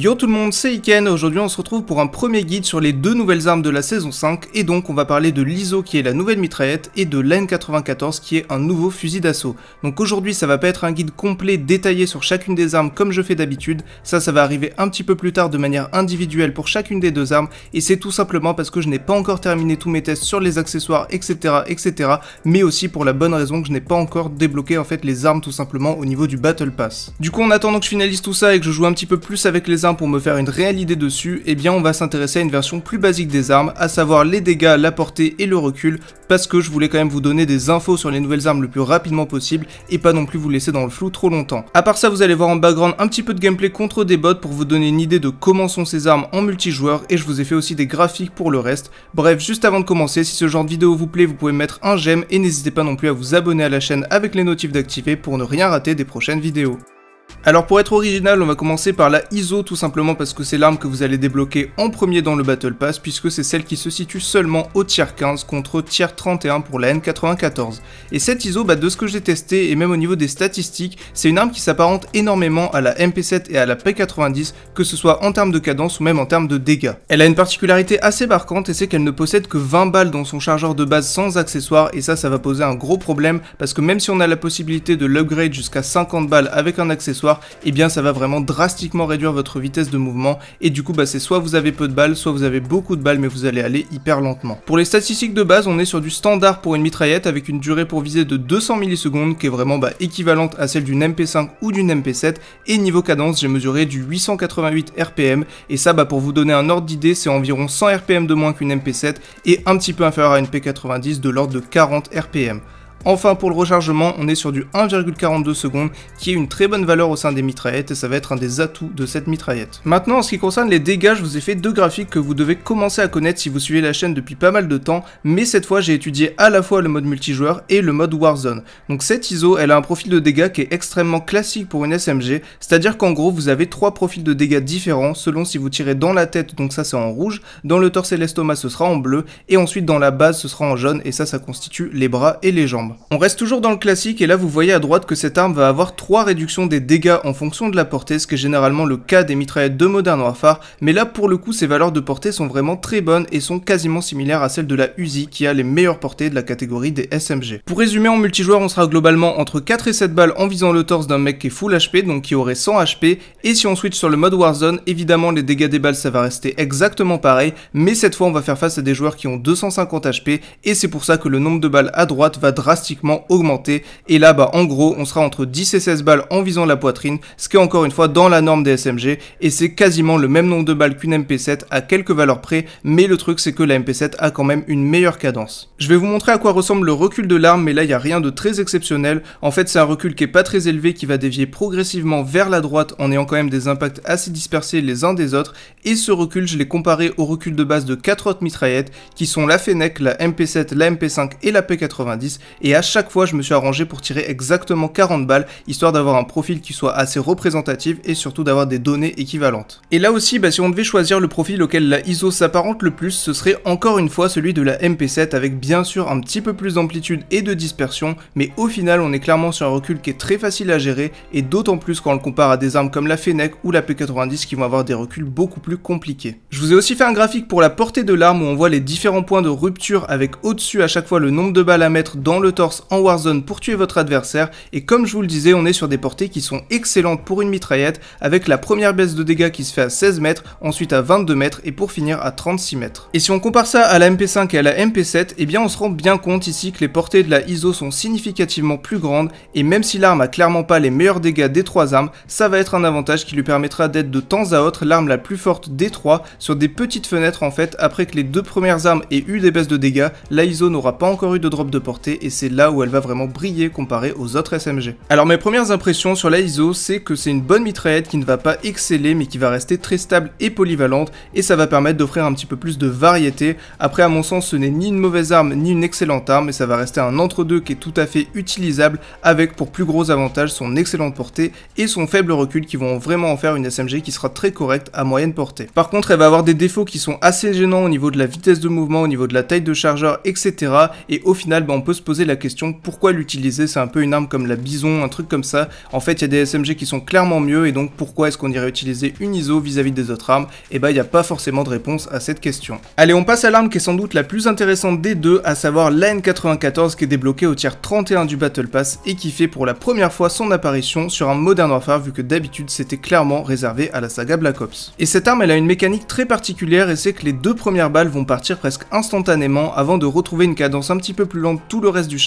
Yo tout le monde, c'est Iken, aujourd'hui on se retrouve pour un premier guide sur les deux nouvelles armes de la saison 5 et donc on va parler de l'ISO qui est la nouvelle mitraillette et de ln 94 qui est un nouveau fusil d'assaut. Donc aujourd'hui ça va pas être un guide complet détaillé sur chacune des armes comme je fais d'habitude, ça ça va arriver un petit peu plus tard de manière individuelle pour chacune des deux armes et c'est tout simplement parce que je n'ai pas encore terminé tous mes tests sur les accessoires etc etc mais aussi pour la bonne raison que je n'ai pas encore débloqué en fait les armes tout simplement au niveau du Battle Pass. Du coup en attendant que je finalise tout ça et que je joue un petit peu plus avec les armes pour me faire une réelle idée dessus, eh bien on va s'intéresser à une version plus basique des armes, à savoir les dégâts, la portée et le recul, parce que je voulais quand même vous donner des infos sur les nouvelles armes le plus rapidement possible, et pas non plus vous laisser dans le flou trop longtemps. À part ça, vous allez voir en background un petit peu de gameplay contre des bots pour vous donner une idée de comment sont ces armes en multijoueur, et je vous ai fait aussi des graphiques pour le reste. Bref, juste avant de commencer, si ce genre de vidéo vous plaît, vous pouvez mettre un j'aime, et n'hésitez pas non plus à vous abonner à la chaîne avec les notifs d'activer pour ne rien rater des prochaines vidéos. Alors pour être original, on va commencer par la ISO tout simplement parce que c'est l'arme que vous allez débloquer en premier dans le Battle Pass puisque c'est celle qui se situe seulement au tier 15 contre tier 31 pour la N94. Et cette ISO, bah, de ce que j'ai testé et même au niveau des statistiques, c'est une arme qui s'apparente énormément à la MP7 et à la P90 que ce soit en termes de cadence ou même en termes de dégâts. Elle a une particularité assez marquante et c'est qu'elle ne possède que 20 balles dans son chargeur de base sans accessoires et ça, ça va poser un gros problème parce que même si on a la possibilité de l'upgrade jusqu'à 50 balles avec un accessoire, et eh bien ça va vraiment drastiquement réduire votre vitesse de mouvement et du coup bah, c'est soit vous avez peu de balles, soit vous avez beaucoup de balles mais vous allez aller hyper lentement. Pour les statistiques de base, on est sur du standard pour une mitraillette avec une durée pour viser de 200 millisecondes qui est vraiment bah, équivalente à celle d'une MP5 ou d'une MP7 et niveau cadence j'ai mesuré du 888 RPM et ça bah pour vous donner un ordre d'idée c'est environ 100 RPM de moins qu'une MP7 et un petit peu inférieur à une P90 de l'ordre de 40 RPM. Enfin pour le rechargement, on est sur du 1,42 secondes qui est une très bonne valeur au sein des mitraillettes et ça va être un des atouts de cette mitraillette. Maintenant en ce qui concerne les dégâts, je vous ai fait deux graphiques que vous devez commencer à connaître si vous suivez la chaîne depuis pas mal de temps, mais cette fois j'ai étudié à la fois le mode multijoueur et le mode Warzone. Donc cette ISO, elle a un profil de dégâts qui est extrêmement classique pour une SMG, c'est-à-dire qu'en gros vous avez trois profils de dégâts différents selon si vous tirez dans la tête, donc ça c'est en rouge, dans le torse et l'estomac ce sera en bleu, et ensuite dans la base ce sera en jaune et ça ça constitue les bras et les jambes. On reste toujours dans le classique et là vous voyez à droite que cette arme va avoir 3 réductions des dégâts en fonction de la portée, ce qui est généralement le cas des mitraillettes de Modern Warfare, mais là pour le coup ces valeurs de portée sont vraiment très bonnes et sont quasiment similaires à celles de la Uzi qui a les meilleures portées de la catégorie des SMG. Pour résumer en multijoueur on sera globalement entre 4 et 7 balles en visant le torse d'un mec qui est full HP donc qui aurait 100 HP et si on switch sur le mode Warzone évidemment les dégâts des balles ça va rester exactement pareil mais cette fois on va faire face à des joueurs qui ont 250 HP et c'est pour ça que le nombre de balles à droite va drastiquement drastiquement augmenté. Et là, bah, en gros, on sera entre 10 et 16 balles en visant la poitrine, ce qui est encore une fois dans la norme des SMG. Et c'est quasiment le même nombre de balles qu'une MP7 à quelques valeurs près, mais le truc c'est que la MP7 a quand même une meilleure cadence. Je vais vous montrer à quoi ressemble le recul de l'arme, mais là il n'y a rien de très exceptionnel. En fait, c'est un recul qui est pas très élevé, qui va dévier progressivement vers la droite en ayant quand même des impacts assez dispersés les uns des autres. Et ce recul, je l'ai comparé au recul de base de 4 autres mitraillettes qui sont la Fennec, la MP7, la MP5 et la P90. Et et à chaque fois je me suis arrangé pour tirer exactement 40 balles, histoire d'avoir un profil qui soit assez représentatif et surtout d'avoir des données équivalentes. Et là aussi, bah, si on devait choisir le profil auquel la ISO s'apparente le plus, ce serait encore une fois celui de la MP7 avec bien sûr un petit peu plus d'amplitude et de dispersion, mais au final on est clairement sur un recul qui est très facile à gérer et d'autant plus quand on le compare à des armes comme la Fennec ou la P90 qui vont avoir des reculs beaucoup plus compliqués. Je vous ai aussi fait un graphique pour la portée de l'arme où on voit les différents points de rupture avec au-dessus à chaque fois le nombre de balles à mettre dans le en Warzone pour tuer votre adversaire, et comme je vous le disais, on est sur des portées qui sont excellentes pour une mitraillette, avec la première baisse de dégâts qui se fait à 16 mètres, ensuite à 22 mètres, et pour finir à 36 mètres. Et si on compare ça à la MP5 et à la MP7, et eh bien on se rend bien compte ici que les portées de la ISO sont significativement plus grandes, et même si l'arme a clairement pas les meilleurs dégâts des trois armes, ça va être un avantage qui lui permettra d'être de temps à autre l'arme la plus forte des trois, sur des petites fenêtres en fait, après que les deux premières armes aient eu des baisses de dégâts, la ISO n'aura pas encore eu de drop de portée, et c'est là où elle va vraiment briller comparée aux autres SMG. Alors mes premières impressions sur la ISO, c'est que c'est une bonne mitraillette qui ne va pas exceller mais qui va rester très stable et polyvalente et ça va permettre d'offrir un petit peu plus de variété. Après à mon sens ce n'est ni une mauvaise arme ni une excellente arme et ça va rester un entre-deux qui est tout à fait utilisable avec pour plus gros avantages son excellente portée et son faible recul qui vont vraiment en faire une SMG qui sera très correcte à moyenne portée. Par contre elle va avoir des défauts qui sont assez gênants au niveau de la vitesse de mouvement, au niveau de la taille de chargeur etc et au final bah, on peut se poser la question pourquoi l'utiliser C'est un peu une arme comme la bison, un truc comme ça. En fait, il y a des SMG qui sont clairement mieux et donc pourquoi est-ce qu'on irait utiliser une ISO vis-à-vis des autres armes Et eh bah, ben, il n'y a pas forcément de réponse à cette question. Allez, on passe à l'arme qui est sans doute la plus intéressante des deux, à savoir la N94 qui est débloquée au tiers 31 du Battle Pass et qui fait pour la première fois son apparition sur un Modern Warfare vu que d'habitude c'était clairement réservé à la saga Black Ops. Et cette arme, elle a une mécanique très particulière et c'est que les deux premières balles vont partir presque instantanément avant de retrouver une cadence un petit peu plus lente tout le reste du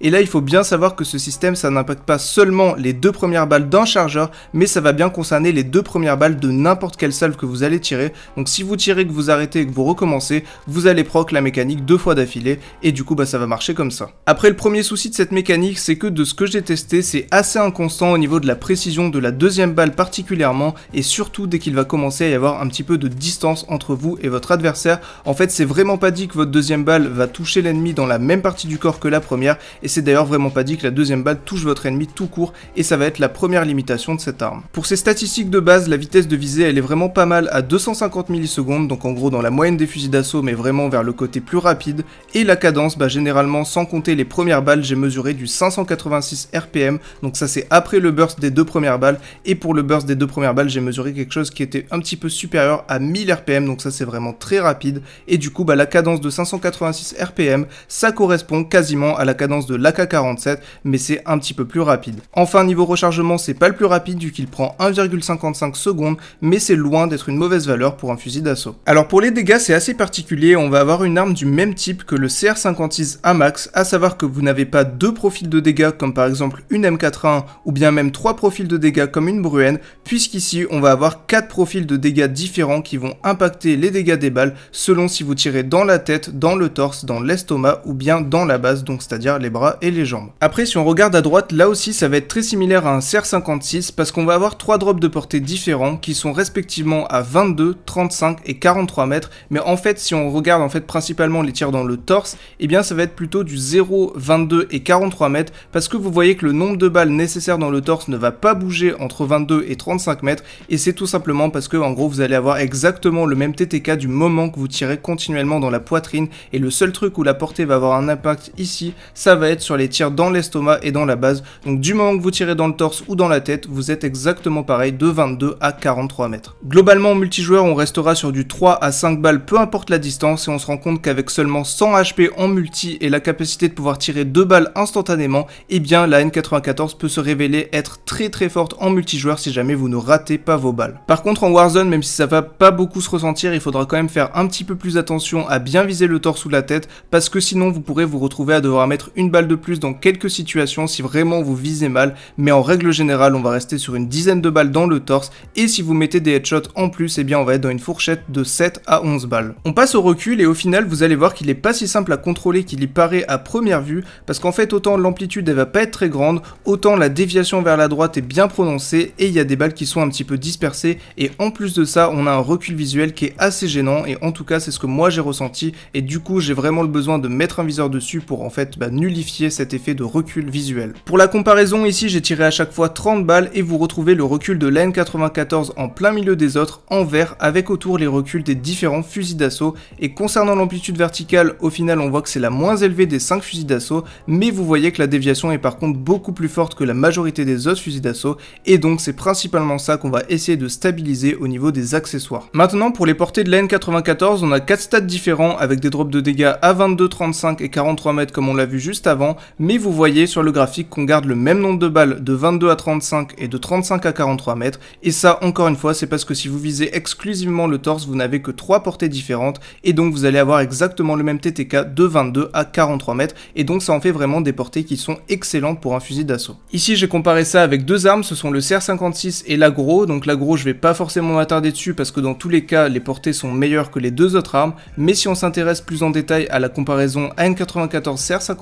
et là, il faut bien savoir que ce système, ça n'impacte pas seulement les deux premières balles d'un chargeur, mais ça va bien concerner les deux premières balles de n'importe quelle salve que vous allez tirer. Donc si vous tirez, que vous arrêtez et que vous recommencez, vous allez proc la mécanique deux fois d'affilée, et du coup, bah, ça va marcher comme ça. Après, le premier souci de cette mécanique, c'est que de ce que j'ai testé, c'est assez inconstant au niveau de la précision de la deuxième balle particulièrement, et surtout dès qu'il va commencer à y avoir un petit peu de distance entre vous et votre adversaire. En fait, c'est vraiment pas dit que votre deuxième balle va toucher l'ennemi dans la même partie du corps que la première, et c'est d'ailleurs vraiment pas dit que la deuxième balle touche votre ennemi tout court, et ça va être la première limitation de cette arme. Pour ces statistiques de base, la vitesse de visée elle est vraiment pas mal à 250 millisecondes, donc en gros dans la moyenne des fusils d'assaut, mais vraiment vers le côté plus rapide, et la cadence, bah généralement sans compter les premières balles, j'ai mesuré du 586 RPM, donc ça c'est après le burst des deux premières balles, et pour le burst des deux premières balles, j'ai mesuré quelque chose qui était un petit peu supérieur à 1000 RPM, donc ça c'est vraiment très rapide, et du coup bah la cadence de 586 RPM, ça correspond quasiment à la cadence de l'AK-47, mais c'est un petit peu plus rapide. Enfin, niveau rechargement, c'est pas le plus rapide vu qu'il prend 1,55 secondes, mais c'est loin d'être une mauvaise valeur pour un fusil d'assaut. Alors pour les dégâts, c'est assez particulier, on va avoir une arme du même type que le CR-56 AMAX, à savoir que vous n'avez pas deux profils de dégâts comme par exemple une m 1 ou bien même trois profils de dégâts comme une Bruenne, puisqu'ici on va avoir quatre profils de dégâts différents qui vont impacter les dégâts des balles selon si vous tirez dans la tête, dans le torse, dans l'estomac ou bien dans la base, donc c'est-à-dire les bras et les jambes. Après, si on regarde à droite, là aussi ça va être très similaire à un CR56 parce qu'on va avoir trois drops de portée différents qui sont respectivement à 22, 35 et 43 mètres. Mais en fait, si on regarde en fait principalement les tirs dans le torse, eh bien ça va être plutôt du 0, 22 et 43 mètres parce que vous voyez que le nombre de balles nécessaires dans le torse ne va pas bouger entre 22 et 35 mètres et c'est tout simplement parce que en gros vous allez avoir exactement le même TTK du moment que vous tirez continuellement dans la poitrine et le seul truc où la portée va avoir un impact ici ça va être sur les tirs dans l'estomac et dans la base. Donc du moment que vous tirez dans le torse ou dans la tête, vous êtes exactement pareil de 22 à 43 mètres. Globalement en multijoueur, on restera sur du 3 à 5 balles peu importe la distance et on se rend compte qu'avec seulement 100 HP en multi et la capacité de pouvoir tirer 2 balles instantanément, eh bien la N94 peut se révéler être très très forte en multijoueur si jamais vous ne ratez pas vos balles. Par contre en Warzone, même si ça va pas beaucoup se ressentir, il faudra quand même faire un petit peu plus attention à bien viser le torse ou la tête parce que sinon vous pourrez vous retrouver à devoir mettre une balle de plus dans quelques situations si vraiment vous visez mal, mais en règle générale, on va rester sur une dizaine de balles dans le torse, et si vous mettez des headshots en plus, et eh bien on va être dans une fourchette de 7 à 11 balles. On passe au recul, et au final, vous allez voir qu'il n'est pas si simple à contrôler qu'il y paraît à première vue, parce qu'en fait, autant l'amplitude elle va pas être très grande, autant la déviation vers la droite est bien prononcée, et il y a des balles qui sont un petit peu dispersées, et en plus de ça, on a un recul visuel qui est assez gênant, et en tout cas, c'est ce que moi j'ai ressenti, et du coup, j'ai vraiment le besoin de mettre un viseur dessus pour en fait nullifier cet effet de recul visuel. Pour la comparaison, ici j'ai tiré à chaque fois 30 balles et vous retrouvez le recul de l'N94 en plein milieu des autres en vert avec autour les reculs des différents fusils d'assaut et concernant l'amplitude verticale, au final on voit que c'est la moins élevée des 5 fusils d'assaut mais vous voyez que la déviation est par contre beaucoup plus forte que la majorité des autres fusils d'assaut et donc c'est principalement ça qu'on va essayer de stabiliser au niveau des accessoires. Maintenant pour les portées de l'N94 on a 4 stats différents avec des drops de dégâts à 22, 35 et 43 mètres comme on l'a vu juste avant, mais vous voyez sur le graphique qu'on garde le même nombre de balles de 22 à 35 et de 35 à 43 mètres, et ça encore une fois c'est parce que si vous visez exclusivement le torse vous n'avez que trois portées différentes, et donc vous allez avoir exactement le même TTK de 22 à 43 mètres, et donc ça en fait vraiment des portées qui sont excellentes pour un fusil d'assaut. Ici j'ai comparé ça avec deux armes, ce sont le CR56 et l'agro, donc l'agro je vais pas forcément m'attarder dessus parce que dans tous les cas les portées sont meilleures que les deux autres armes, mais si on s'intéresse plus en détail à la comparaison AN94 CR56,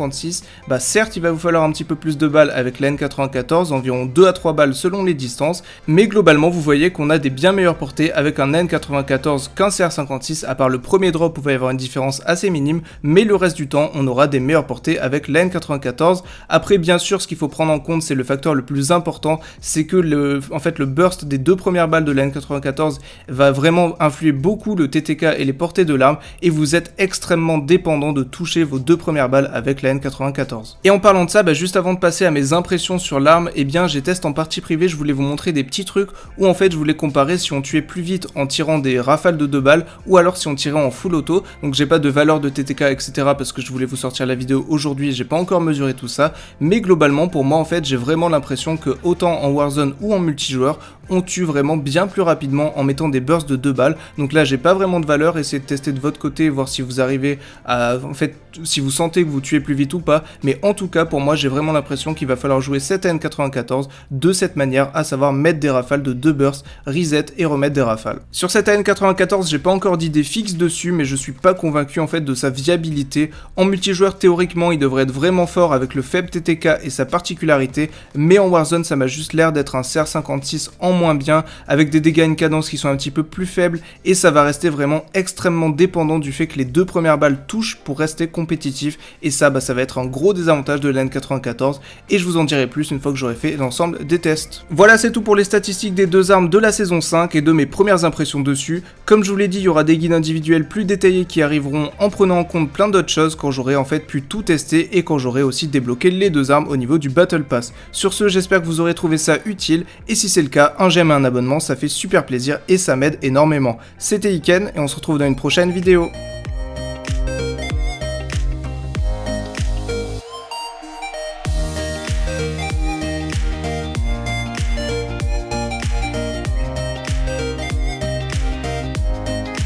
bah certes il va vous falloir un petit peu plus de balles avec la N94, environ 2 à 3 balles selon les distances, mais globalement vous voyez qu'on a des bien meilleures portées avec un N94 qu'un CR56, à part le premier drop où il va y avoir une différence assez minime, mais le reste du temps on aura des meilleures portées avec la N94. Après bien sûr ce qu'il faut prendre en compte c'est le facteur le plus important, c'est que le, en fait, le burst des deux premières balles de la N94 va vraiment influer beaucoup le TTK et les portées de l'arme, et vous êtes extrêmement dépendant de toucher vos deux premières balles avec 94 Et en parlant de ça, bah, juste avant de passer à mes impressions sur l'arme, eh bien j'ai testé en partie privée, je voulais vous montrer des petits trucs où en fait je voulais comparer si on tuait plus vite en tirant des rafales de deux balles ou alors si on tirait en full auto. Donc j'ai pas de valeur de TTK etc parce que je voulais vous sortir la vidéo aujourd'hui, j'ai pas encore mesuré tout ça, mais globalement pour moi en fait j'ai vraiment l'impression que autant en Warzone ou en multijoueur, on tue vraiment bien plus rapidement en mettant des bursts de deux balles. Donc là, j'ai pas vraiment de valeur, essayez de tester de votre côté, voir si vous arrivez à... En fait, si vous sentez que vous tuez plus vite ou pas, mais en tout cas, pour moi, j'ai vraiment l'impression qu'il va falloir jouer cette n 94 de cette manière, à savoir mettre des rafales de deux bursts, reset et remettre des rafales. Sur cette n 94 j'ai pas encore d'idée fixe dessus, mais je suis pas convaincu en fait de sa viabilité. En multijoueur, théoriquement, il devrait être vraiment fort avec le faible TTK et sa particularité, mais en Warzone, ça m'a juste l'air d'être un CR56 en moins bien, avec des dégâts et une cadence qui sont un petit peu plus faibles, et ça va rester vraiment extrêmement dépendant du fait que les deux premières balles touchent pour rester compétitif, et ça, bah, ça va être un gros désavantage de la 94 et je vous en dirai plus une fois que j'aurai fait l'ensemble des tests. Voilà, c'est tout pour les statistiques des deux armes de la saison 5 et de mes premières impressions dessus. Comme je vous l'ai dit, il y aura des guides individuels plus détaillés qui arriveront en prenant en compte plein d'autres choses quand j'aurai en fait pu tout tester et quand j'aurai aussi débloqué les deux armes au niveau du Battle Pass. Sur ce, j'espère que vous aurez trouvé ça utile, et si c'est le cas, un un j'aime et un abonnement, ça fait super plaisir et ça m'aide énormément. C'était Iken et on se retrouve dans une prochaine vidéo.